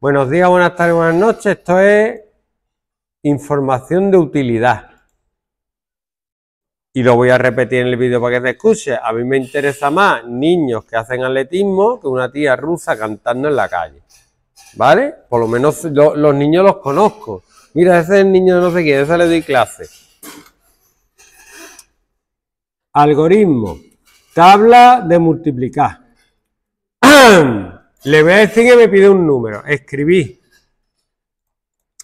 Buenos días, buenas tardes, buenas noches. Esto es información de utilidad. Y lo voy a repetir en el vídeo para que se escuche. A mí me interesa más niños que hacen atletismo que una tía rusa cantando en la calle. ¿Vale? Por lo menos los niños los conozco. Mira, ese es el niño de no sé quién, ese le doy clase. Algoritmo. Tabla de multiplicar. Le voy a decir que me pide un número. Escribí.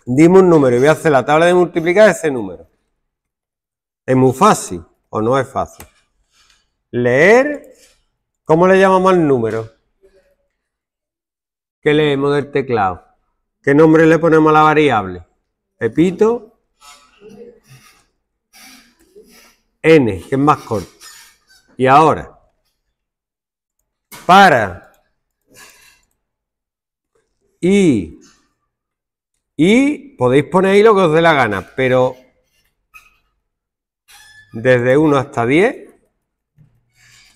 Dime un número y voy a hacer la tabla de multiplicar ese número. ¿Es muy fácil o no es fácil? Leer. ¿Cómo le llamamos al número? ¿Qué leemos del teclado? ¿Qué nombre le ponemos a la variable? Epito. N, que es más corto. Y ahora, para y, y podéis poner ahí lo que os dé la gana, pero desde 1 hasta 10.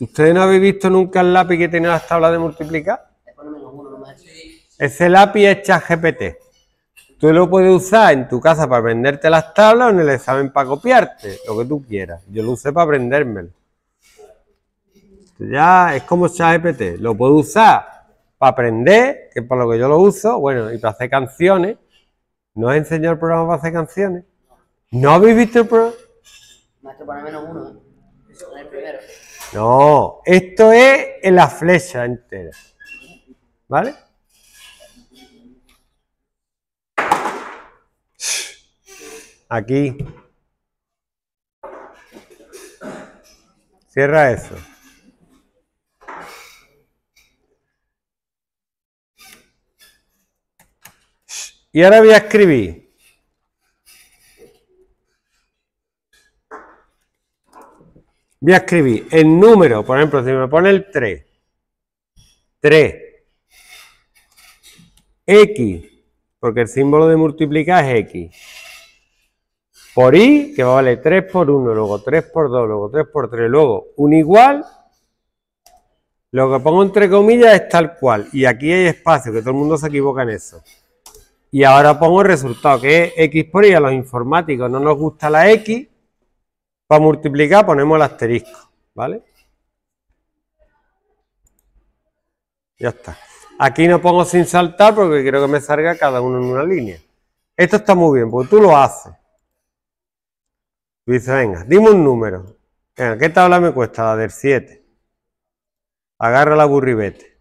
¿Ustedes no habéis visto nunca el lápiz que tiene las tablas de multiplicar? Ese lápiz es ChatGPT. Tú lo puedes usar en tu casa para venderte las tablas o en el examen para copiarte, lo que tú quieras. Yo lo usé para aprendérmelo. Ya es como ChatGPT. Lo puedo usar para aprender, que es para lo que yo lo uso, bueno, y para hacer canciones. ¿No os enseñado el programa para hacer canciones? ¿No habéis visto el programa? menos uno, ¿eh? No, esto es en la flecha entera. ¿Vale? Aquí. Cierra eso. Y ahora voy a escribir. Voy a escribir el número, por ejemplo, si me pone el 3, 3, x, porque el símbolo de multiplicar es x, por y, que va vale 3 por 1, luego 3 por 2, luego 3 por 3, luego un igual, lo que pongo entre comillas es tal cual, y aquí hay espacio, que todo el mundo se equivoca en eso. Y ahora pongo el resultado, que es x por y. A los informáticos no nos gusta la x. Para multiplicar ponemos el asterisco, ¿vale? Ya está. Aquí no pongo sin saltar porque quiero que me salga cada uno en una línea. Esto está muy bien, porque tú lo haces. Tú venga, dime un número. Venga, ¿qué tabla me cuesta? La del 7. Agarra la burribete.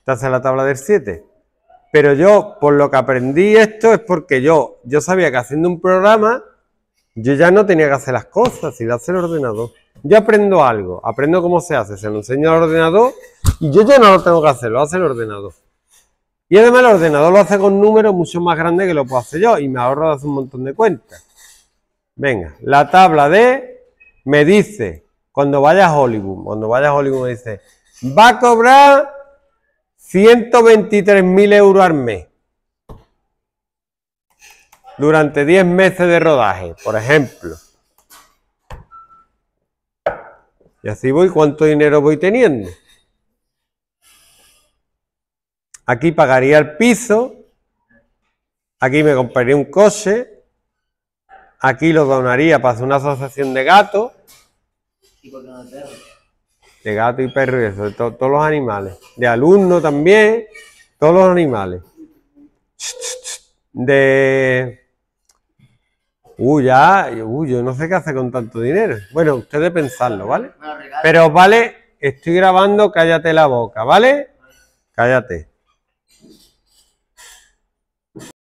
estás en la tabla del 7. Pero yo, por lo que aprendí esto, es porque yo, yo sabía que haciendo un programa, yo ya no tenía que hacer las cosas y las hace el ordenador. Yo aprendo algo, aprendo cómo se hace, se lo enseño al ordenador y yo ya no lo tengo que hacer, lo hace el ordenador. Y además el ordenador lo hace con números mucho más grandes que lo puedo hacer yo y me ahorro de hacer un montón de cuentas. Venga, la tabla de me dice, cuando vaya a Hollywood, cuando vayas a Hollywood me dice, va a cobrar 123.000 euros al mes durante 10 meses de rodaje, por ejemplo. Y así voy, ¿cuánto dinero voy teniendo? Aquí pagaría el piso, aquí me compraría un coche, aquí lo donaría para hacer una asociación de gatos de gato y perro y eso, de todos los animales, de alumno también, todos los animales. De... Uy, uh, ya, uy uh, yo no sé qué hace con tanto dinero. Bueno, ustedes pensarlo, ¿vale? Pero vale, estoy grabando, cállate la boca, ¿vale? Cállate.